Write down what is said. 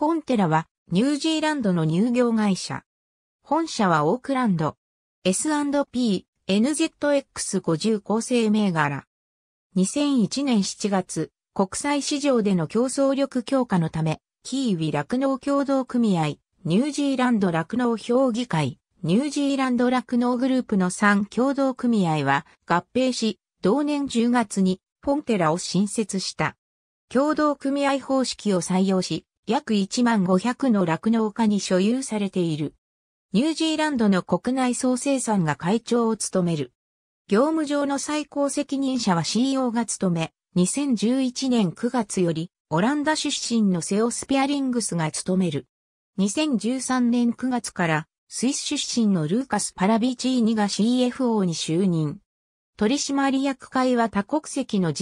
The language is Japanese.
ホンテラはニュージーランドの乳業会社。本社はオークランド。S&P NZX50 構成銘柄。2001年7月、国際市場での競争力強化のため、キーウィ落農協同組合、ニュージーランド落農評議会、ニュージーランド落農グループの3共同組合は合併し、同年10月にフォンテラを新設した。共同組合方式を採用し、約1万500の酪農家に所有されている。ニュージーランドの国内総生産が会長を務める。業務上の最高責任者は CEO が務め、2011年9月より、オランダ出身のセオスピアリングスが務める。2013年9月から、スイス出身のルーカス・パラビチーニが CFO に就任。取締役会は多国籍の人